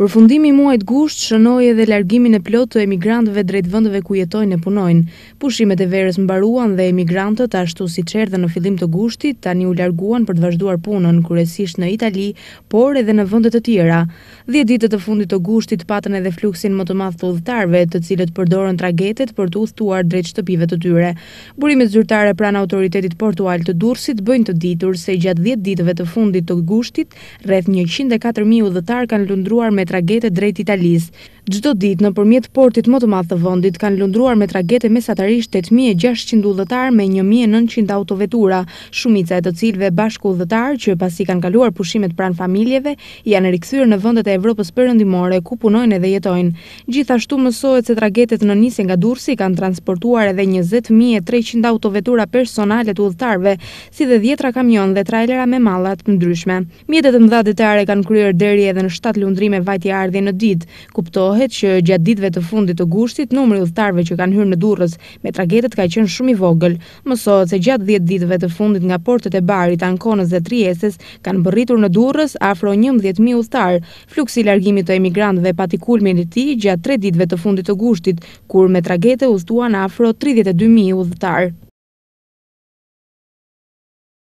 Për fundimi muajt gusht, shënoj edhe largimin e plot të emigrantëve drejt vëndëve ku jetojnë e punojnë. Pushimet e verës mbaruan dhe emigrantët ashtu si qerë dhe në fillim të gushtit, tani u larguan për të vazhduar punën, kërësisht në Itali, por edhe në vëndet të tjera. Dhe ditët e fundit të gushtit patën edhe fluksin më të mathë të udhëtarve të cilët përdorën tragetet për të uthtuar drejt shtëpive të tyre. Burimet zyrtare pran autoritetit portual të dursit bëjnë të ditur se gjatë 10 ditëve të fundit të gushtit, rreth 104.000 udhëtar kanë lundruar me tragete drejt Italisë Gjdo dit në përmjet portit më të madhë dhe vëndit kanë lundruar me tragete mesatarisht 8600 udhëtar me 1900 autovetura, shumica e të cilve bashku udhëtar që pasi kanë kaluar pushimet pran familjeve, janë rikësyrë në vëndet e Evropës përëndimore ku punojnë edhe jetojnë. Gjithashtu mësohet se tragetet në nisin nga dursi kanë transportuar edhe 20300 autovetura personalet udhëtarve, si dhe djetra kamion dhe trailera me malat në ndryshme. Mjetet më dha detare kanë kryer deri edhe në 7 lundrime vajtje ardhje në dit, kuptohet shprehet që gjatë ditëve të fundit të gushtit numri i udhëtarëve që kanë hyrë në Durrës me tragetet ka qenë shumë i vogël. Mësohet se gjatë 10 ditëve të fundit nga portet e Barit, Ankonës dhe Triesës kanë bërritur në Durrës afro 11000 udhëtar. Fluksi i largimit të emigrantëve pati kulmin e tij gjatë 3 ditëve të fundit të gushtit, kur me tragete udhëtuan afro 32000 udhëtar.